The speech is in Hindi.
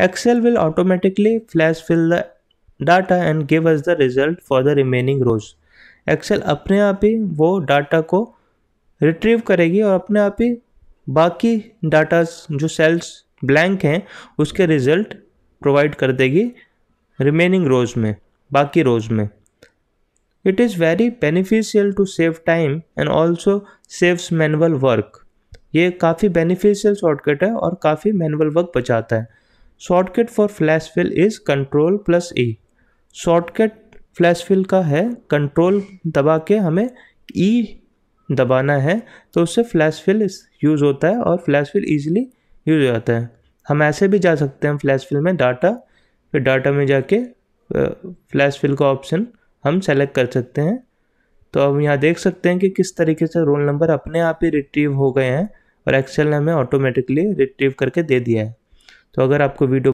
Excel will automatically flash fill the data and give us the result for the remaining rows. Excel अपने आप ही वो data को retrieve करेगी और अपने आप ही बाकी data जो cells blank हैं उसके result provide कर देगी remaining rows में बाकी rows में It is very beneficial to save time and also saves manual work. ये काफ़ी beneficial shortcut है और काफ़ी manual work बचाता है shortcut for flash fill is control plus E shortcut flash fill का है कंट्रोल दबा के हमें ई e दबाना है तो उससे फ्लैश फिल यूज़ होता है और फ्लैश फिल ईजिली यूज हो जाता है हम ऐसे भी जा सकते हैं फ्लैश फिल में डाटा फिर डाटा में जाके फ्लैश फिल का ऑप्शन हम सेलेक्ट कर सकते हैं तो अब यहाँ देख सकते हैं कि किस तरीके से रोल नंबर अपने आप ही रिट्रीव हो गए हैं और एक्सेल ने हमें ऑटोमेटिकली रिट्रीव करके दे दिया है तो अगर आपको वीडियो